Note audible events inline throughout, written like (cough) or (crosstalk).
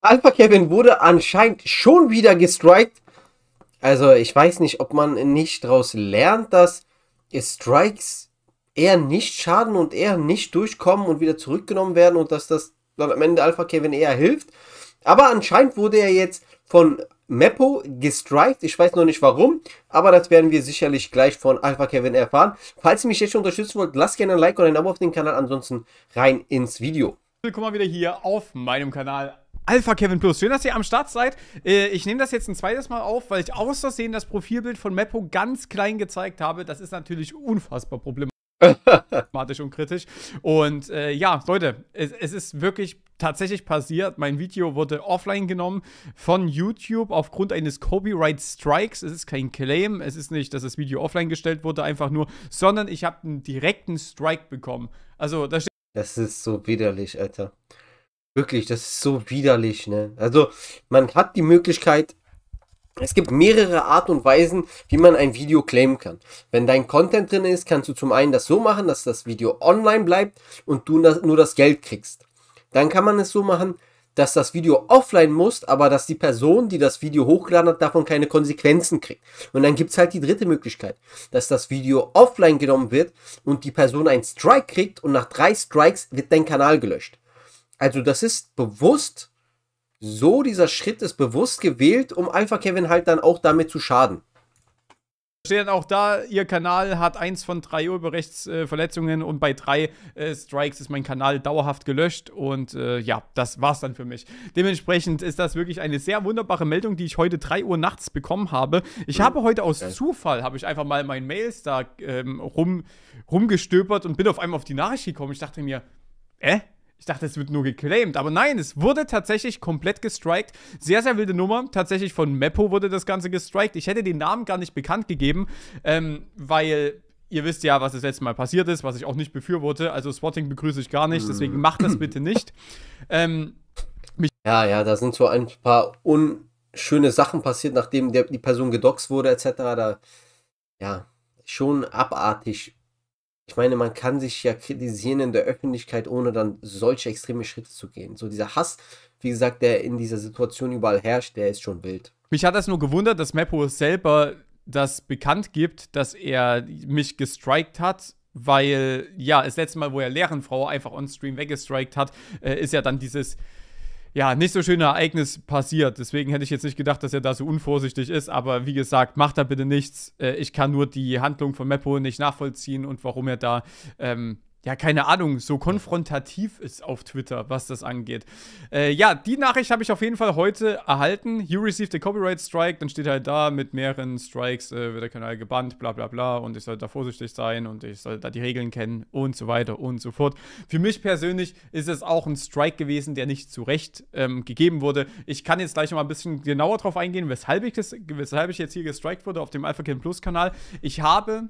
Alpha Kevin wurde anscheinend schon wieder gestrikt. Also ich weiß nicht, ob man nicht daraus lernt, dass Strikes eher nicht schaden und eher nicht durchkommen und wieder zurückgenommen werden und dass das dann am Ende Alpha Kevin eher hilft. Aber anscheinend wurde er jetzt von Meppo gestrikt. Ich weiß noch nicht warum, aber das werden wir sicherlich gleich von Alpha Kevin erfahren. Falls ihr mich jetzt schon unterstützen wollt, lasst gerne ein Like und ein Abo auf den Kanal. Ansonsten rein ins Video. Willkommen wieder hier auf meinem Kanal Alpha Kevin Plus. Schön, dass ihr am Start seid. Äh, ich nehme das jetzt ein zweites Mal auf, weil ich außersehen das Profilbild von Meppo ganz klein gezeigt habe. Das ist natürlich unfassbar problematisch und kritisch. Und äh, ja, Leute, es, es ist wirklich tatsächlich passiert. Mein Video wurde offline genommen von YouTube aufgrund eines Copyright Strikes. Es ist kein Claim, es ist nicht, dass das Video offline gestellt wurde, einfach nur, sondern ich habe einen direkten Strike bekommen. Also, da Das ist so widerlich, Alter. Wirklich, das ist so widerlich, ne? Also, man hat die Möglichkeit, es gibt mehrere Art und Weisen, wie man ein Video claimen kann. Wenn dein Content drin ist, kannst du zum einen das so machen, dass das Video online bleibt und du nur das Geld kriegst. Dann kann man es so machen, dass das Video offline muss, aber dass die Person, die das Video hochgeladen hat, davon keine Konsequenzen kriegt. Und dann gibt es halt die dritte Möglichkeit, dass das Video offline genommen wird und die Person einen Strike kriegt und nach drei Strikes wird dein Kanal gelöscht. Also das ist bewusst so, dieser Schritt ist bewusst gewählt, um Alpha Kevin halt dann auch damit zu schaden. Steht dann auch da, ihr Kanal hat eins von drei Urheberrechtsverletzungen äh, und bei drei äh, Strikes ist mein Kanal dauerhaft gelöscht und äh, ja, das war's dann für mich. Dementsprechend ist das wirklich eine sehr wunderbare Meldung, die ich heute 3 Uhr nachts bekommen habe. Ich mhm. habe heute aus Zufall, habe ich einfach mal meinen Mails da ähm, rum, rumgestöbert und bin auf einmal auf die Nachricht gekommen. Ich dachte mir, äh, ich dachte, es wird nur geclaimed, aber nein, es wurde tatsächlich komplett gestrikt. Sehr, sehr wilde Nummer. Tatsächlich von Meppo wurde das Ganze gestrikt. Ich hätte den Namen gar nicht bekannt gegeben, ähm, weil ihr wisst ja, was das letzte Mal passiert ist, was ich auch nicht befürworte. Also Spotting begrüße ich gar nicht, mhm. deswegen macht das bitte nicht. Ähm, ja, ja, da sind so ein paar unschöne Sachen passiert, nachdem der, die Person gedoxt wurde, etc. Da, ja, schon abartig ich meine, man kann sich ja kritisieren in der Öffentlichkeit, ohne dann solche extreme Schritte zu gehen. So dieser Hass, wie gesagt, der in dieser Situation überall herrscht, der ist schon wild. Mich hat das nur gewundert, dass Meppo selber das bekannt gibt, dass er mich gestrikt hat, weil, ja, das letzte Mal, wo er Lehrenfrau einfach on-stream weggestrikt hat, äh, ist ja dann dieses ja, nicht so schöne Ereignis passiert. Deswegen hätte ich jetzt nicht gedacht, dass er da so unvorsichtig ist. Aber wie gesagt, macht da bitte nichts. Äh, ich kann nur die Handlung von Meppo nicht nachvollziehen und warum er da ähm, ja, keine Ahnung, so konfrontativ ist auf Twitter, was das angeht. Äh, ja, die Nachricht habe ich auf jeden Fall heute erhalten. You received a copyright strike, dann steht halt da, mit mehreren Strikes äh, wird der Kanal gebannt, bla bla bla, und ich sollte da vorsichtig sein und ich sollte da die Regeln kennen und so weiter und so fort. Für mich persönlich ist es auch ein Strike gewesen, der nicht zu Recht ähm, gegeben wurde. Ich kann jetzt gleich noch mal ein bisschen genauer drauf eingehen, weshalb ich, das, weshalb ich jetzt hier gestrikt wurde auf dem Alpha Plus Kanal. Ich habe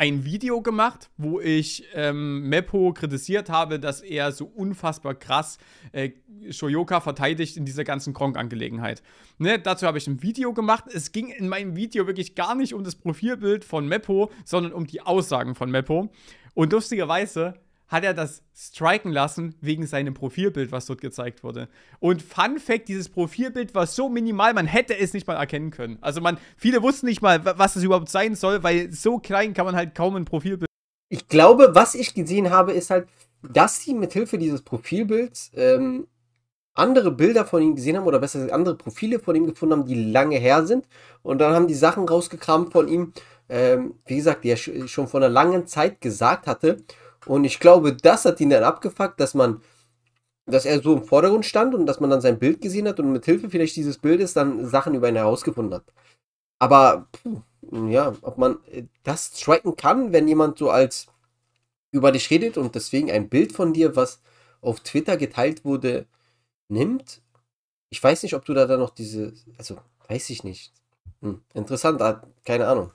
ein Video gemacht, wo ich ähm, Meppo kritisiert habe, dass er so unfassbar krass äh, Shoyoka verteidigt in dieser ganzen Kronk-Angelegenheit. Ne, dazu habe ich ein Video gemacht. Es ging in meinem Video wirklich gar nicht um das Profilbild von Meppo, sondern um die Aussagen von Meppo. Und lustigerweise hat er das striken lassen wegen seinem Profilbild, was dort gezeigt wurde. Und Fun Fact, dieses Profilbild war so minimal, man hätte es nicht mal erkennen können. Also man, viele wussten nicht mal, was es überhaupt sein soll, weil so klein kann man halt kaum ein Profilbild. Ich glaube, was ich gesehen habe, ist halt, dass sie mithilfe dieses Profilbilds ähm, andere Bilder von ihm gesehen haben oder besser gesagt, andere Profile von ihm gefunden haben, die lange her sind. Und dann haben die Sachen rausgekramt von ihm, ähm, wie gesagt, die er schon vor einer langen Zeit gesagt hatte. Und ich glaube, das hat ihn dann abgefuckt, dass man, dass er so im Vordergrund stand und dass man dann sein Bild gesehen hat und mit Hilfe vielleicht dieses Bildes dann Sachen über ihn herausgefunden hat. Aber puh, ja, ob man äh, das striken kann, wenn jemand so als über dich redet und deswegen ein Bild von dir, was auf Twitter geteilt wurde, nimmt. Ich weiß nicht, ob du da dann noch diese, also weiß ich nicht. Hm, interessant, ah, keine Ahnung.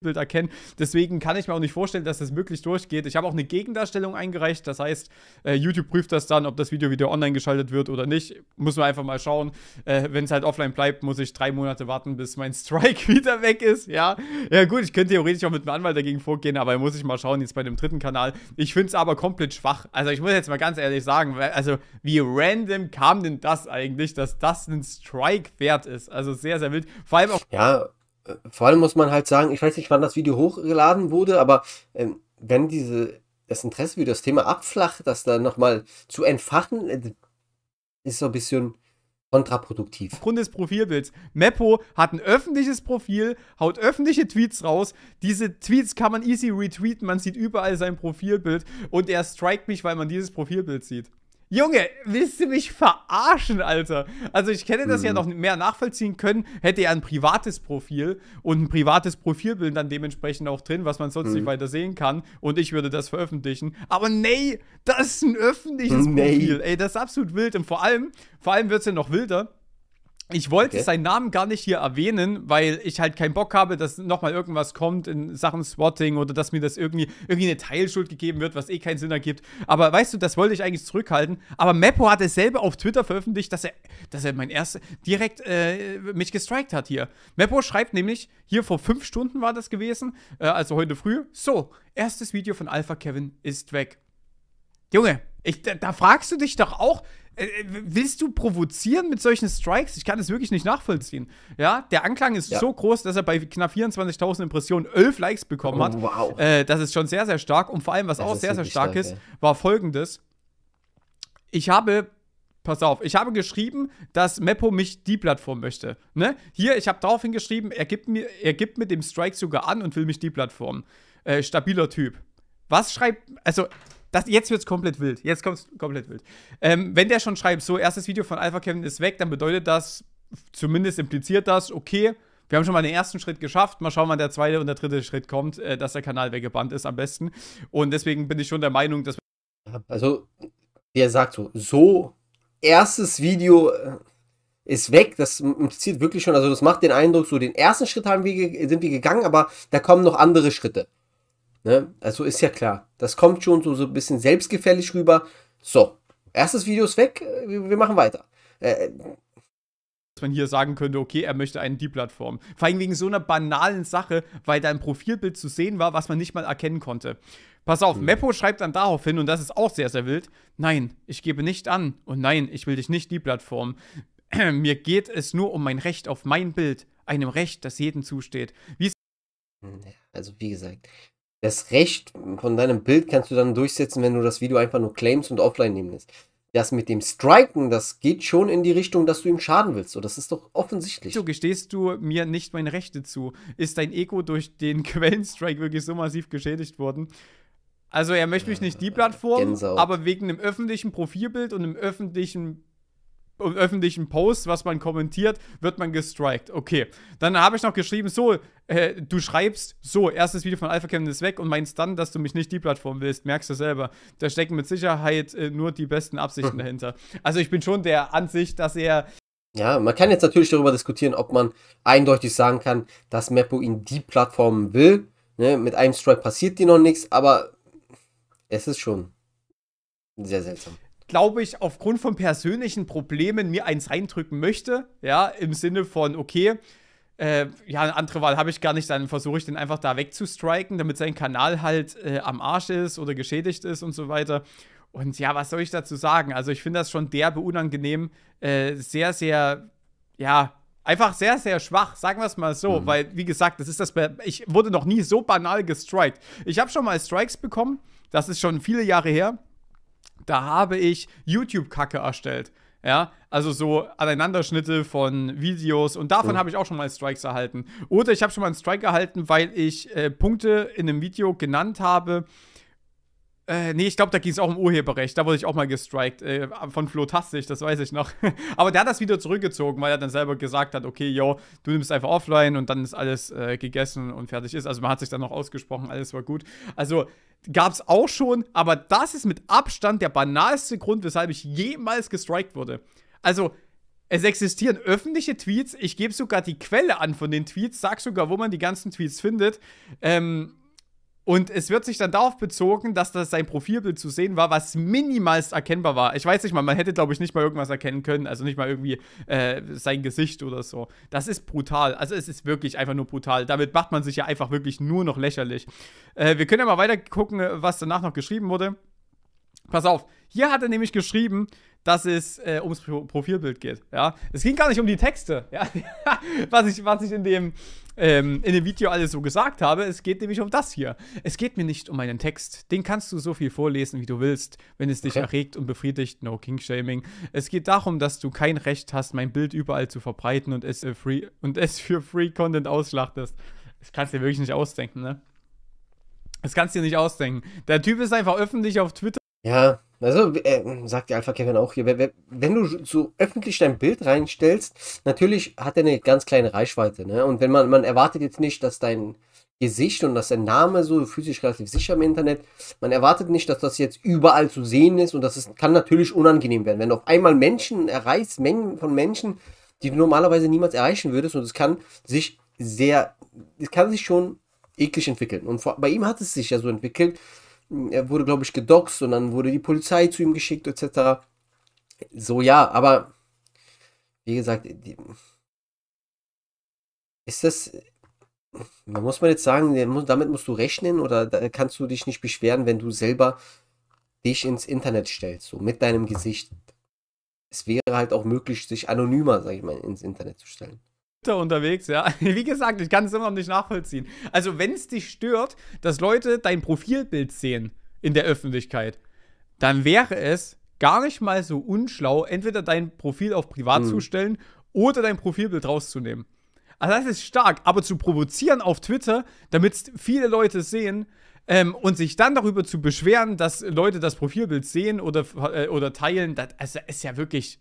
Bild erkennen. Deswegen kann ich mir auch nicht vorstellen, dass das möglich durchgeht. Ich habe auch eine Gegendarstellung eingereicht. Das heißt, äh, YouTube prüft das dann, ob das Video wieder online geschaltet wird oder nicht. Muss man einfach mal schauen. Äh, Wenn es halt offline bleibt, muss ich drei Monate warten, bis mein (laughs) Strike wieder weg ist. Ja, ja gut, ich könnte theoretisch auch mit einem Anwalt dagegen vorgehen, aber muss ich mal schauen, jetzt bei dem dritten Kanal. Ich finde es aber komplett schwach. Also ich muss jetzt mal ganz ehrlich sagen, also wie random kam denn das eigentlich, dass das ein Strike wert ist? Also sehr, sehr wild. Vor allem auch... Ja, vor allem muss man halt sagen, ich weiß nicht, wann das Video hochgeladen wurde, aber ähm, wenn diese, das Interesse wieder das Thema abflacht, das dann nochmal zu entfachen, äh, ist so ein bisschen kontraproduktiv. Aufgrund des Profilbilds. Meppo hat ein öffentliches Profil, haut öffentliche Tweets raus. Diese Tweets kann man easy retweeten, man sieht überall sein Profilbild und er strikt mich, weil man dieses Profilbild sieht. Junge, willst du mich verarschen, Alter? Also ich hätte das mhm. ja noch mehr nachvollziehen können, hätte er ein privates Profil und ein privates Profilbild dann dementsprechend auch drin, was man sonst mhm. nicht weiter sehen kann und ich würde das veröffentlichen. Aber nee, das ist ein öffentliches nee. Profil. Ey, das ist absolut wild und vor allem, vor allem wird es ja noch wilder ich wollte okay. seinen Namen gar nicht hier erwähnen, weil ich halt keinen Bock habe, dass nochmal irgendwas kommt in Sachen Swatting oder dass mir das irgendwie, irgendwie eine Teilschuld gegeben wird, was eh keinen Sinn ergibt. Aber weißt du, das wollte ich eigentlich zurückhalten. Aber Meppo hat es selber auf Twitter veröffentlicht, dass er, dass er mein erstes direkt äh, mich gestrikt hat hier. Meppo schreibt nämlich, hier vor fünf Stunden war das gewesen, äh, also heute früh, so, erstes Video von Alpha Kevin ist weg. Junge, ich, da, da fragst du dich doch auch, äh, äh, willst du provozieren mit solchen Strikes? Ich kann es wirklich nicht nachvollziehen. Ja, der Anklang ist ja. so groß, dass er bei knapp 24.000 Impressionen 11 Likes bekommen oh, hat. Oh, wow. Äh, das ist schon sehr, sehr stark. Und vor allem, was das auch sehr, sehr stark, stark ist, ey. war folgendes. Ich habe pass auf, ich habe geschrieben, dass Meppo mich die Plattform möchte. Ne? Hier, ich habe darauf hingeschrieben, er gibt, mir, er gibt mit dem Strike sogar an und will mich die Plattform. Äh, stabiler Typ. Was schreibt, also das, jetzt wird's komplett wild. Jetzt kommt's komplett wild. Ähm, wenn der schon schreibt, so, erstes Video von Alpha Kevin ist weg, dann bedeutet das, zumindest impliziert das, okay, wir haben schon mal den ersten Schritt geschafft. Mal schauen, wann der zweite und der dritte Schritt kommt, äh, dass der Kanal weggebannt ist am besten. Und deswegen bin ich schon der Meinung, dass. Also, wie er sagt, so, so erstes Video äh, ist weg. Das impliziert wirklich schon, also das macht den Eindruck, so den ersten Schritt haben wir, sind wir gegangen, aber da kommen noch andere Schritte. Ne? Also ist ja klar. Das kommt schon so, so ein bisschen selbstgefällig rüber. So, erstes Video ist weg, wir machen weiter. Äh, äh, dass man hier sagen könnte, okay, er möchte einen Deplattform. Vor allem wegen so einer banalen Sache, weil da ein Profilbild zu sehen war, was man nicht mal erkennen konnte. Pass auf, mhm. Meppo schreibt dann darauf hin, und das ist auch sehr, sehr wild, nein, ich gebe nicht an und nein, ich will dich nicht deplattformen. (clears throat) Mir geht es nur um mein Recht auf mein Bild, einem Recht, das jedem zusteht. Wie hm, also wie gesagt, das Recht von deinem Bild kannst du dann durchsetzen, wenn du das Video einfach nur claims und offline nehmen lässt. Das mit dem Striken, das geht schon in die Richtung, dass du ihm schaden willst. So, das ist doch offensichtlich. So gestehst du mir nicht meine Rechte zu. Ist dein Ego durch den (laughs) Quellenstrike wirklich so massiv geschädigt worden? Also er möchte mich ah, nicht die Plattform, aber wegen einem öffentlichen Profilbild und einem öffentlichen öffentlichen Post, was man kommentiert, wird man gestrikt. Okay. Dann habe ich noch geschrieben, so, äh, du schreibst, so, erstes Video von Alpha Cam ist weg und meinst dann, dass du mich nicht die Plattform willst. Merkst du selber. Da stecken mit Sicherheit äh, nur die besten Absichten (laughs) dahinter. Also ich bin schon der Ansicht, dass er. Ja, man kann jetzt natürlich darüber diskutieren, ob man eindeutig sagen kann, dass Meppo ihn die Plattform will. Ne? Mit einem Strike passiert dir noch nichts, aber es ist schon sehr seltsam glaube ich, aufgrund von persönlichen Problemen mir eins reindrücken möchte. Ja, im Sinne von, okay, äh, ja, eine andere Wahl habe ich gar nicht, dann versuche ich den einfach da wegzustriken, damit sein Kanal halt äh, am Arsch ist oder geschädigt ist und so weiter. Und ja, was soll ich dazu sagen? Also, ich finde das schon derbe unangenehm, äh, sehr, sehr, ja, einfach sehr, sehr schwach, sagen wir es mal so, mhm. weil, wie gesagt, das ist das, ich wurde noch nie so banal gestrikt. Ich habe schon mal Strikes bekommen, das ist schon viele Jahre her da habe ich YouTube-Kacke erstellt. Ja, also so Aneinanderschnitte von Videos und davon mhm. habe ich auch schon mal Strikes erhalten. Oder ich habe schon mal einen Strike erhalten, weil ich äh, Punkte in einem Video genannt habe, äh, nee, ich glaube, da ging es auch um Urheberrecht. Da wurde ich auch mal gestrikt. Äh, von Flotastic, das weiß ich noch. (laughs) Aber der hat das Video zurückgezogen, weil er dann selber gesagt hat, okay, yo, du nimmst einfach offline und dann ist alles äh, gegessen und fertig ist. Also man hat sich dann noch ausgesprochen, alles war gut. Also gab es auch schon, aber das ist mit Abstand der banalste Grund, weshalb ich jemals gestrikt wurde. Also, es existieren öffentliche Tweets. Ich gebe sogar die Quelle an von den Tweets, sag sogar, wo man die ganzen Tweets findet. Ähm, und es wird sich dann darauf bezogen, dass das sein Profilbild zu sehen war, was minimalst erkennbar war. Ich weiß nicht mal, man hätte, glaube ich, nicht mal irgendwas erkennen können. Also nicht mal irgendwie äh, sein Gesicht oder so. Das ist brutal. Also es ist wirklich einfach nur brutal. Damit macht man sich ja einfach wirklich nur noch lächerlich. Äh, wir können ja mal weiter gucken, was danach noch geschrieben wurde. Pass auf, hier hat er nämlich geschrieben, dass es äh, ums Pro Profilbild geht. Ja? Es ging gar nicht um die Texte, (laughs) ja? was, ich, was ich in dem, ähm, in dem Video alles so gesagt habe. Es geht nämlich um das hier. Es geht mir nicht um einen Text. Den kannst du so viel vorlesen, wie du willst, wenn es dich okay. erregt und befriedigt. No King Shaming. Es geht darum, dass du kein Recht hast, mein Bild überall zu verbreiten und es, äh, free, und es für Free Content ausschlachtest. Das kannst du dir wirklich nicht ausdenken, ne? Das kannst du dir nicht ausdenken. Der Typ ist einfach öffentlich auf Twitter. Ja, also äh, sagt der Alpha Kevin auch hier, wenn du so öffentlich dein Bild reinstellst, natürlich hat er eine ganz kleine Reichweite. Ne? Und wenn man, man erwartet jetzt nicht, dass dein Gesicht und dass dein Name so physisch relativ sicher im Internet, man erwartet nicht, dass das jetzt überall zu sehen ist und das ist, kann natürlich unangenehm werden. Wenn du auf einmal Menschen erreichst, Mengen von Menschen, die du normalerweise niemals erreichen würdest und es kann sich sehr, es kann sich schon eklig entwickeln. Und vor, bei ihm hat es sich ja so entwickelt, er wurde, glaube ich, gedoxt und dann wurde die Polizei zu ihm geschickt, etc. So, ja, aber wie gesagt, ist das, muss man jetzt sagen, damit musst du rechnen oder kannst du dich nicht beschweren, wenn du selber dich ins Internet stellst, so mit deinem Gesicht. Es wäre halt auch möglich, sich anonymer, sag ich mal, ins Internet zu stellen. Twitter unterwegs, ja. (laughs) Wie gesagt, ich kann es immer noch nicht nachvollziehen. Also, wenn es dich stört, dass Leute dein Profilbild sehen in der Öffentlichkeit, dann wäre es gar nicht mal so unschlau, entweder dein Profil auf privat mhm. zu stellen oder dein Profilbild rauszunehmen. Also das ist stark, aber zu provozieren auf Twitter, damit viele Leute sehen ähm, und sich dann darüber zu beschweren, dass Leute das Profilbild sehen oder, äh, oder teilen, das also ist ja wirklich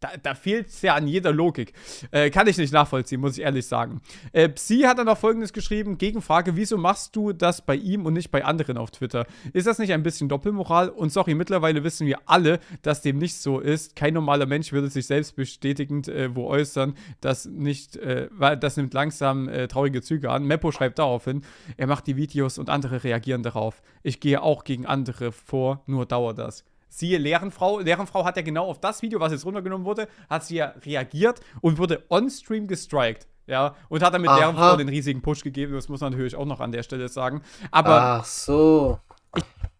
da, da fehlt es ja an jeder Logik. Äh, kann ich nicht nachvollziehen, muss ich ehrlich sagen. Äh, Psi hat dann auch folgendes geschrieben: Gegenfrage, wieso machst du das bei ihm und nicht bei anderen auf Twitter? Ist das nicht ein bisschen Doppelmoral? Und sorry, mittlerweile wissen wir alle, dass dem nicht so ist. Kein normaler Mensch würde sich selbst bestätigend äh, wo äußern, dass nicht, äh, das nimmt langsam äh, traurige Züge an. Meppo schreibt daraufhin: Er macht die Videos und andere reagieren darauf. Ich gehe auch gegen andere vor, nur dauert das. Siehe Lehrenfrau. Lehrenfrau hat ja genau auf das Video, was jetzt runtergenommen wurde, hat sie ja reagiert und wurde on-stream gestrikt. Ja, und hat damit Lehrenfrau den riesigen Push gegeben. Das muss man natürlich auch noch an der Stelle sagen. Aber Ach so.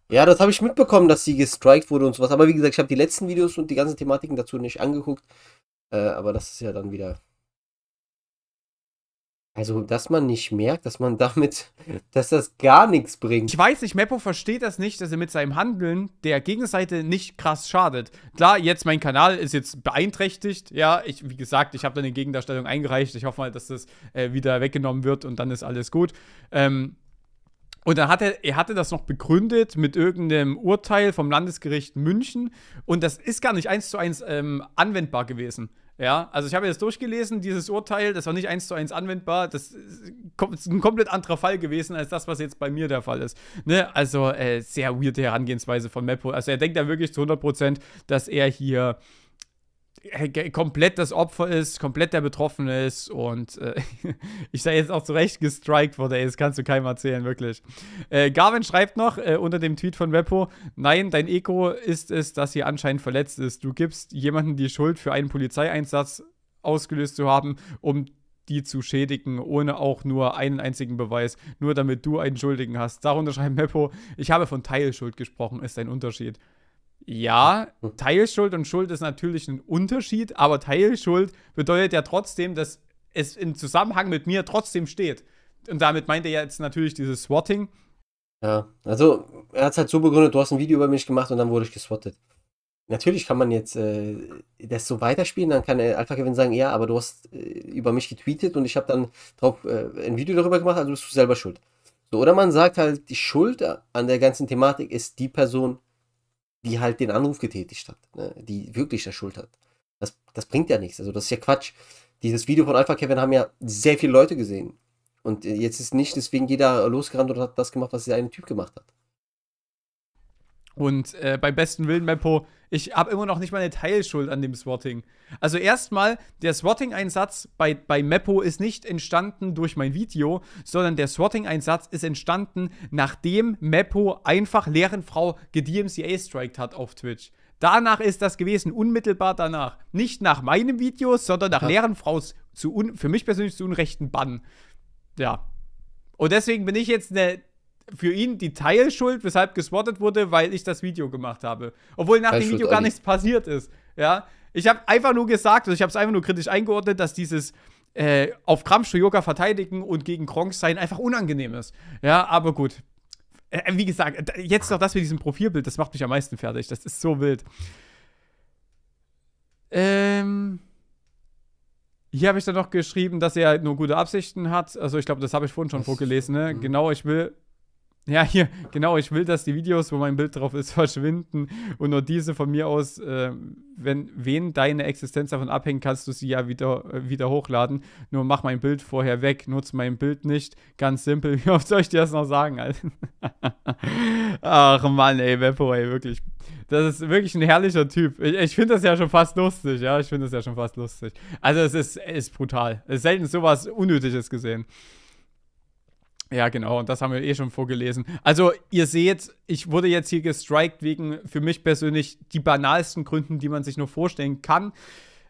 Ja, das habe ich mitbekommen, dass sie gestrikt wurde und sowas. Aber wie gesagt, ich habe die letzten Videos und die ganzen Thematiken dazu nicht angeguckt. Äh, aber das ist ja dann wieder also, dass man nicht merkt, dass man (laughs) damit, dass das gar nichts bringt. Ich weiß nicht, Meppo versteht das nicht, dass er mit seinem Handeln der Gegenseite nicht krass schadet. Klar, jetzt mein Kanal ist jetzt beeinträchtigt. Ja, ich, wie gesagt, ich habe dann die Gegendarstellung eingereicht. Ich hoffe mal, dass das äh, wieder weggenommen wird und dann ist alles gut. Ähm, und dann hat er, er hatte das noch begründet mit irgendeinem Urteil vom Landesgericht München. Und das ist gar nicht eins zu eins ähm, anwendbar gewesen. Ja, also ich habe jetzt durchgelesen, dieses Urteil, das war nicht eins zu eins anwendbar. Das ist ein komplett anderer Fall gewesen als das, was jetzt bei mir der Fall ist. Ne? Also äh, sehr weirde Herangehensweise von Meppo. Also er denkt ja wirklich zu 100 Prozent, dass er hier komplett das Opfer ist, komplett der Betroffene ist und äh, (laughs) ich sei jetzt auch zu Recht gestrikt wurde, ey, das kannst du keinem erzählen, wirklich. Äh, Garvin schreibt noch äh, unter dem Tweet von Weppo, nein, dein Ego ist es, dass sie anscheinend verletzt ist. Du gibst jemandem die Schuld für einen Polizeieinsatz ausgelöst zu haben, um die zu schädigen, ohne auch nur einen einzigen Beweis, nur damit du einen Schuldigen hast. Darunter schreibt Meppo, ich habe von Teilschuld gesprochen, ist ein Unterschied. Ja, Teilschuld und Schuld ist natürlich ein Unterschied, aber Teilschuld bedeutet ja trotzdem, dass es im Zusammenhang mit mir trotzdem steht. Und damit meint er jetzt natürlich dieses Swatting. Ja, also er hat es halt so begründet, du hast ein Video über mich gemacht und dann wurde ich geswattet. Natürlich kann man jetzt äh, das so weiterspielen, dann kann Alpha Kevin sagen, ja, aber du hast äh, über mich getweetet und ich habe dann drauf, äh, ein Video darüber gemacht, also bist du selber schuld. So, oder man sagt halt, die Schuld an der ganzen Thematik ist die Person, die halt den Anruf getätigt hat, ne? die wirklich der Schuld hat. Das, das bringt ja nichts. Also das ist ja Quatsch. Dieses Video von Alpha Kevin haben ja sehr viele Leute gesehen. Und äh, jetzt ist nicht deswegen jeder losgerannt und hat das gemacht, was der eine Typ gemacht hat. Und äh, beim besten Willen, Meppo, ich habe immer noch nicht mal eine Teilschuld an dem Swatting. Also erstmal, der Swatting-Einsatz bei, bei Meppo ist nicht entstanden durch mein Video, sondern der Swatting-Einsatz ist entstanden, nachdem Meppo einfach Lehrenfrau gedMCA-striked hat auf Twitch. Danach ist das gewesen, unmittelbar danach. Nicht nach meinem Video, sondern nach ja. Lehrenfraus zu un, für mich persönlich zu unrechten Bann. Ja. Und deswegen bin ich jetzt eine für ihn die Teilschuld, weshalb gespottet wurde, weil ich das Video gemacht habe. Obwohl nach dem Video gar nichts passiert ist. Ja, ich habe einfach nur gesagt, also ich habe es einfach nur kritisch eingeordnet, dass dieses äh, auf Krampf Yoga verteidigen und gegen Kronks sein einfach unangenehm ist. Ja, aber gut. Äh, äh wie gesagt, äh, jetzt noch das mit diesem Profilbild, das macht mich am meisten fertig. Das ist so wild. Ähm. Hier habe ich dann noch geschrieben, dass er nur gute Absichten hat. Also ich glaube, das habe ich vorhin schon das vorgelesen. Ne? Mhm. Genau, ich will ja, hier, genau, ich will, dass die Videos, wo mein Bild drauf ist, (laughs) verschwinden und nur diese von mir aus, äh, wenn wen deine Existenz davon abhängt, kannst du sie ja wieder, äh, wieder hochladen. Nur mach mein Bild vorher weg, nutze mein Bild nicht. Ganz simpel, (laughs) wie oft soll ich dir das noch sagen, Alter? (laughs) Ach Mann, ey, Beppo, ey, wirklich. Das ist wirklich ein herrlicher Typ. Ich, ich finde das ja schon fast lustig, ja, ich finde das ja schon fast lustig. Also es ist, ist brutal. Es ist selten sowas Unnötiges gesehen. Ja, genau, und das haben wir eh schon vorgelesen. Also, ihr seht, ich wurde jetzt hier gestrikt wegen für mich persönlich die banalsten Gründen, die man sich nur vorstellen kann.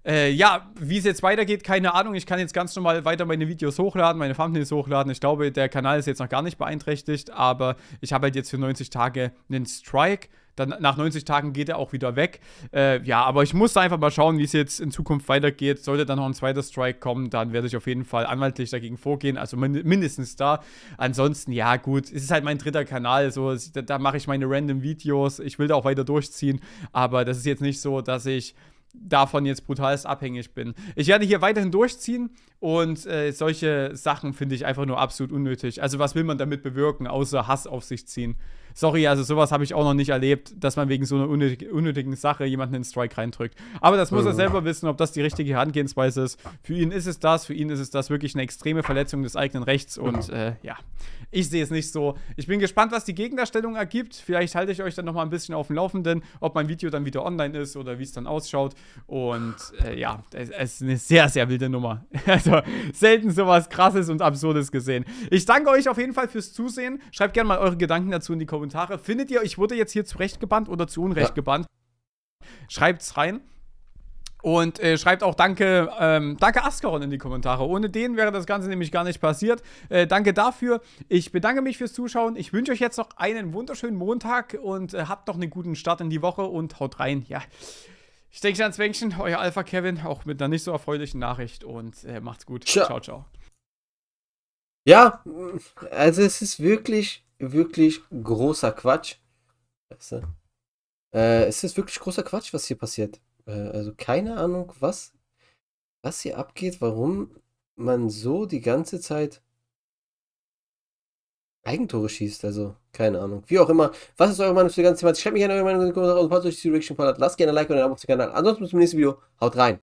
Äh, ja, wie es jetzt weitergeht, keine Ahnung. Ich kann jetzt ganz normal weiter meine Videos hochladen, meine Thumbnails hochladen. Ich glaube, der Kanal ist jetzt noch gar nicht beeinträchtigt, aber ich habe halt jetzt für 90 Tage einen Strike dann nach 90 Tagen geht er auch wieder weg. Äh, ja, aber ich muss einfach mal schauen, wie es jetzt in Zukunft weitergeht. Sollte dann noch ein zweiter Strike kommen, dann werde ich auf jeden Fall anwaltlich dagegen vorgehen. Also mindestens da. Ansonsten, ja, gut, es ist halt mein dritter Kanal. So, da, da mache ich meine random Videos. Ich will da auch weiter durchziehen. Aber das ist jetzt nicht so, dass ich davon jetzt brutalst abhängig bin. Ich werde hier weiterhin durchziehen und äh, solche Sachen finde ich einfach nur absolut unnötig. Also was will man damit bewirken, außer Hass auf sich ziehen? sorry, also sowas habe ich auch noch nicht erlebt, dass man wegen so einer unnötigen, unnötigen Sache jemanden in den Strike reindrückt. Aber das muss er äh. selber wissen, ob das die richtige Herangehensweise ist. Für ihn ist es das, für ihn ist es das wirklich eine extreme Verletzung des eigenen Rechts und äh, ja, ich sehe es nicht so. Ich bin gespannt, was die Gegendarstellung ergibt. Vielleicht halte ich euch dann nochmal ein bisschen auf dem Laufenden, ob mein Video dann wieder online ist oder wie es dann ausschaut. Und äh, ja, es, es ist eine sehr, sehr wilde Nummer. (laughs) Also selten sowas krasses und absurdes gesehen. Ich danke euch auf jeden Fall fürs Zusehen. Schreibt gerne mal eure Gedanken dazu in die Kommentare. Kommentare. Findet ihr, ich wurde jetzt hier zu Recht gebannt oder zu Unrecht ja. gebannt? Schreibt's rein. Und äh, schreibt auch Danke, ähm, danke Ascaron in die Kommentare. Ohne den wäre das Ganze nämlich gar nicht passiert. Äh, danke dafür. Ich bedanke mich fürs Zuschauen. Ich wünsche euch jetzt noch einen wunderschönen Montag und äh, habt noch einen guten Start in die Woche und haut rein. Ja. Ich denke ans Wänkchen, euer Alpha Kevin, auch mit einer nicht so erfreulichen Nachricht und äh, macht's gut. Ja. Ciao, ciao. Ja, also es ist wirklich wirklich großer Quatsch. Weißt du? äh, es ist wirklich großer Quatsch, was hier passiert. Äh, also keine Ahnung, was, was hier abgeht, warum man so die ganze Zeit Eigentore schießt. Also keine Ahnung. Wie auch immer. Was ist eure Meinung zu der ganzen Thematik? Schreibt mir gerne eure Meinung in die Kommentare und also, falls euch die Reaction gefallen hat, lasst gerne ein Like und ein Abo auf den Kanal. Ansonsten bis zum nächsten Video. Haut rein.